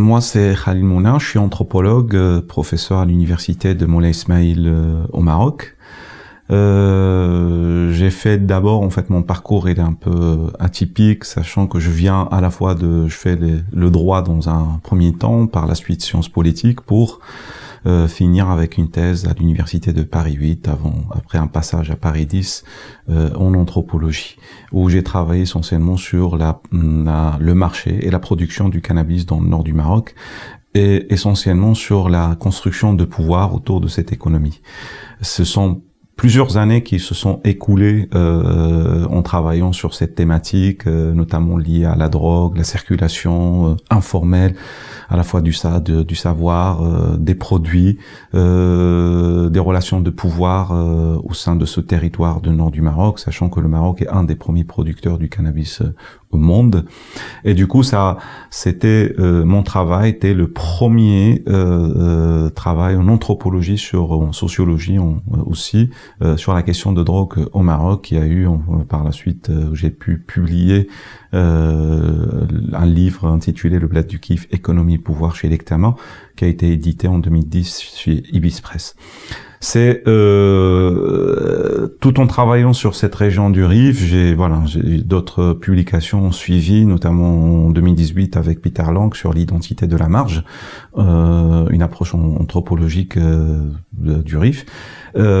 Moi, c'est Khalil Mouna, je suis anthropologue, euh, professeur à l'université de Moulay Ismail euh, au Maroc. Euh, j'ai fait d'abord, en fait, mon parcours est un peu atypique, sachant que je viens à la fois de, je fais le droit dans un premier temps, par la suite sciences politiques, pour euh, finir avec une thèse à l'université de Paris 8 avant, après un passage à Paris 10 euh, en anthropologie, où j'ai travaillé essentiellement sur mm, la, le marché et la production du cannabis dans le nord du Maroc et essentiellement sur la construction de pouvoir autour de cette économie. Ce sont plusieurs années qui se sont écoulées euh, en travaillant sur cette thématique, euh, notamment liée à la drogue, la circulation euh, informelle, à la fois du, ça, du savoir, des produits, des relations de pouvoir au sein de ce territoire de nord du Maroc, sachant que le Maroc est un des premiers producteurs du cannabis monde. Et du coup, ça, c'était euh, mon travail, était le premier euh, euh, travail en anthropologie, sur en sociologie aussi, sur la question de drogue au Maroc, qui a eu par la suite, j'ai pu publier un livre intitulé Le bled du kif économie pouvoir chez Lectama, qui a été édité en 2010 chez Ibis Press c'est euh, tout en travaillant sur cette région du Rif, j'ai voilà, j'ai d'autres publications suivies, notamment en 2018 avec Peter Lang sur l'identité de la marge, euh, une approche anthropologique euh, du Rif.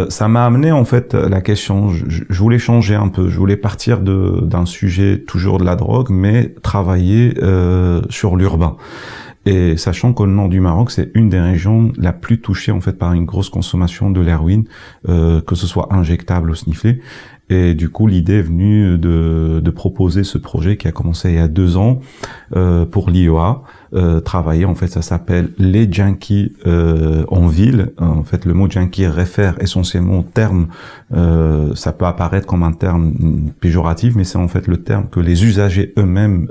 ça m'a amené en fait la question. Je, je, voulais changer un peu, je voulais partir d'un sujet toujours de la drogue, mais travailler sur l'urbain. Et sachant le nord du Maroc, c'est une des régions la plus touchée en fait par une grosse consommation de l'héroïne, euh, que ce soit injectable ou snifflé. Et du coup, l'idée est venue de, proposer ce projet qui a commencé il y a deux ans euh, pour l'IOA. Euh, travailler. En fait, ça s'appelle les junkies euh, en ville. En fait, le mot junkie réfère essentiellement au terme. Euh, ça peut apparaître comme un terme péjoratif, mais c'est en fait le terme que les usagers eux-mêmes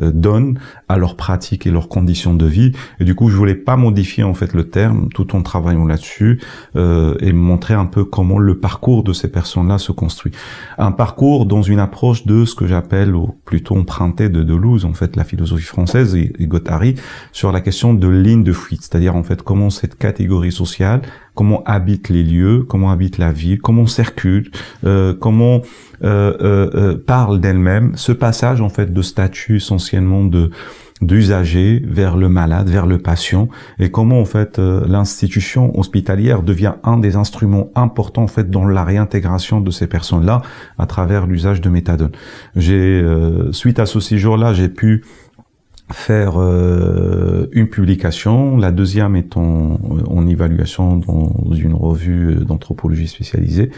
donnent à leurs pratiques et leurs conditions de vie. Et du coup, je voulais pas modifier en fait le terme tout en travaillant là-dessus et montrer un peu comment le parcours de ces personnes-là se construit. Un parcours dans une approche de ce que j'appelle ou plutôt emprunté de Deleuze, en fait, la philosophie française et, Gotari sur la question de ligne de fuite, c'est-à-dire en fait comment cette catégorie sociale, comment habite les lieux, comment habite la ville, comment circule, euh, comment euh, euh, euh parle d'elle-même, ce passage en fait de statut essentiellement de d'usager vers le malade, vers le patient, et comment en fait euh, l'institution hospitalière devient un des instruments importants en fait dans la réintégration de ces personnes-là à travers l'usage de méthadone. J'ai suite à ce séjour-là, j'ai pu faire euh, une publication, la deuxième est euh, en, évaluation dans une revue d'anthropologie spécialisée,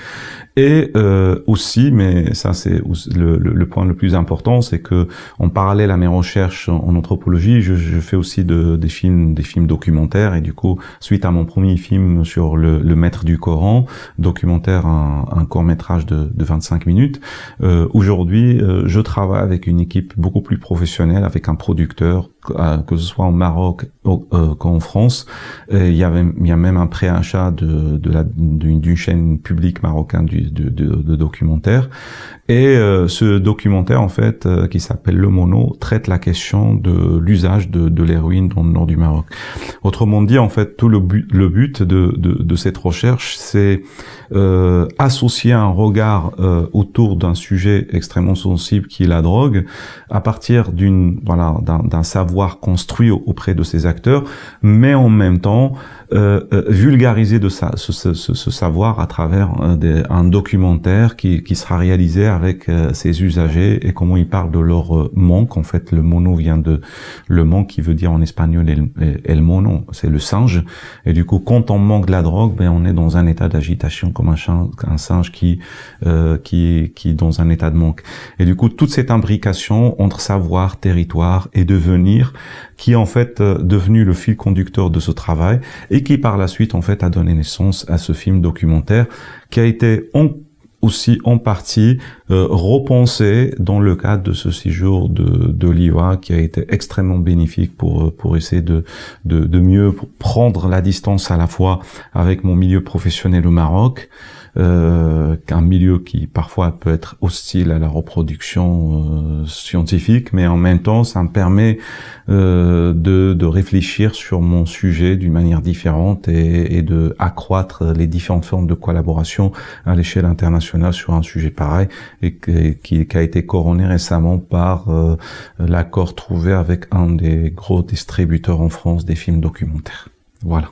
et euh, aussi, mais ça c'est le, point le plus important, c'est que en parallèle à mes recherches en anthropologie, je, fais aussi de, des films, des films documentaires, et du coup, suite à mon premier film sur le, maître du Coran, documentaire, un, court métrage de, de 25 minutes, euh, aujourd'hui, je travaille avec une équipe beaucoup plus professionnelle, avec un producteur que ce soit au Maroc euh, qu'en France. Euh, il, y avait, il y a même un préachat de, de la, d'une chaîne publique marocaine de, de, de, documentaire. Et euh, ce documentaire, en fait, euh, qui s'appelle Le Mono, traite la question de l'usage de, de l'héroïne dans le nord du Maroc. Autrement dit, en fait, tout le but, le but de, de, de cette recherche, c'est associer un regard autour d'un sujet extrêmement sensible qui est la drogue, à partir d'une voilà d'un savoir construit auprès de ces acteurs, mais en même temps euh, euh, vulgariser de ce, savoir à travers euh, un documentaire qui, sera réalisé avec ces usagers et comment ils parlent de leur manque. En fait, le mono vient de le manque qui veut dire en espagnol el, mono, c'est le singe. Et du coup, quand on manque de la drogue, ben on est dans un état d'agitation comme un, singe, qui qui qui est dans un état de manque. Et du coup, toute cette imbrication entre savoir, territoire et devenir qui en fait euh, devenu le fil conducteur de ce travail et qui par la suite en fait a donné naissance à ce film documentaire qui a été aussi en partie euh, repensé dans le cadre de ce séjour de, de qui a été extrêmement bénéfique pour euh, pour essayer de, de, de mieux prendre la distance à la fois avec mon milieu professionnel au Maroc, euh, qu'un milieu qui parfois peut être hostile à la reproduction euh, scientifique, mais en même temps, ça me permet euh, de, de, réfléchir sur mon sujet d'une manière différente et, et, de accroître les différentes formes de collaboration à l'échelle internationale sur un sujet pareil et, qui, qui, a été couronné récemment par l'accord trouvé avec un des gros distributeurs en France des films documentaires. Voilà.